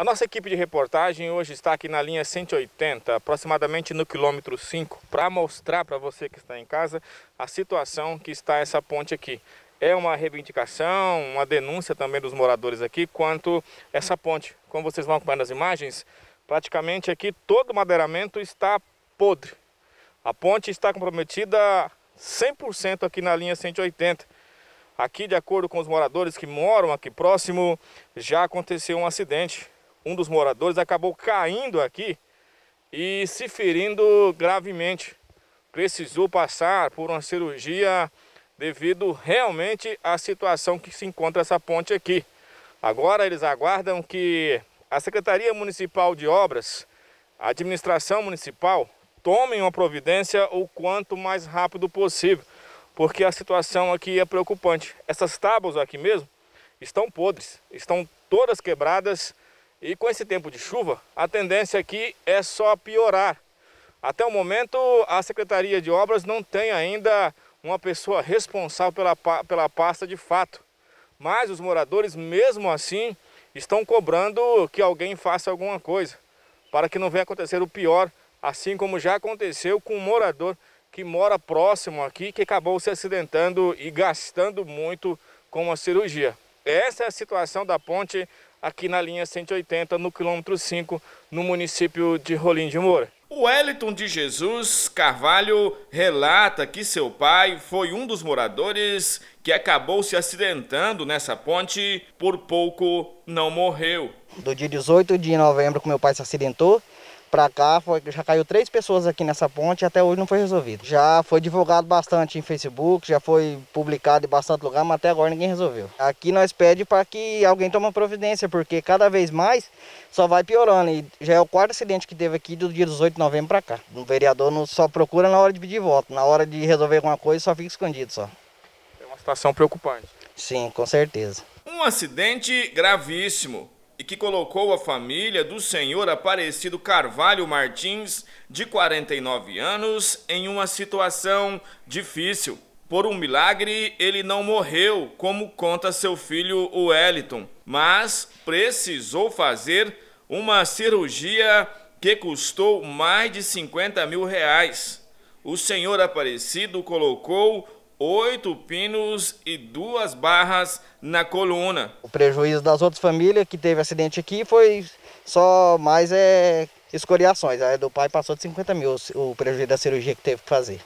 A nossa equipe de reportagem hoje está aqui na linha 180, aproximadamente no quilômetro 5, para mostrar para você que está em casa a situação que está essa ponte aqui. É uma reivindicação, uma denúncia também dos moradores aqui quanto essa ponte. Como vocês vão acompanhar nas imagens, praticamente aqui todo o madeiramento está podre. A ponte está comprometida 100% aqui na linha 180. Aqui, de acordo com os moradores que moram aqui próximo, já aconteceu um acidente um dos moradores acabou caindo aqui e se ferindo gravemente. Precisou passar por uma cirurgia devido realmente à situação que se encontra essa ponte aqui. Agora eles aguardam que a Secretaria Municipal de Obras, a administração municipal, tomem uma providência o quanto mais rápido possível, porque a situação aqui é preocupante. Essas tábuas aqui mesmo estão podres, estão todas quebradas e com esse tempo de chuva, a tendência aqui é só piorar. Até o momento, a Secretaria de Obras não tem ainda uma pessoa responsável pela, pela pasta de fato. Mas os moradores, mesmo assim, estão cobrando que alguém faça alguma coisa, para que não venha acontecer o pior, assim como já aconteceu com um morador que mora próximo aqui, que acabou se acidentando e gastando muito com a cirurgia. Essa é a situação da ponte aqui na linha 180, no quilômetro 5, no município de Rolim de Moura. O Wellington de Jesus Carvalho relata que seu pai foi um dos moradores que acabou se acidentando nessa ponte, por pouco não morreu. Do dia 18 de novembro que meu pai se acidentou, para cá, foi, já caiu três pessoas aqui nessa ponte e até hoje não foi resolvido. Já foi divulgado bastante em Facebook, já foi publicado em bastante lugar, mas até agora ninguém resolveu. Aqui nós pede para que alguém tome providência, porque cada vez mais só vai piorando. E já é o quarto acidente que teve aqui do dia 18 de novembro para cá. O vereador não só procura na hora de pedir voto, na hora de resolver alguma coisa só fica escondido só. É uma situação preocupante. Sim, com certeza. Um acidente gravíssimo e que colocou a família do senhor Aparecido Carvalho Martins, de 49 anos, em uma situação difícil. Por um milagre, ele não morreu, como conta seu filho Wellington, mas precisou fazer uma cirurgia que custou mais de 50 mil reais. O senhor Aparecido colocou oito pinos e duas barras na coluna. O prejuízo das outras famílias que teve acidente aqui foi só mais é, escoriações. A do pai passou de 50 mil o prejuízo da cirurgia que teve que fazer.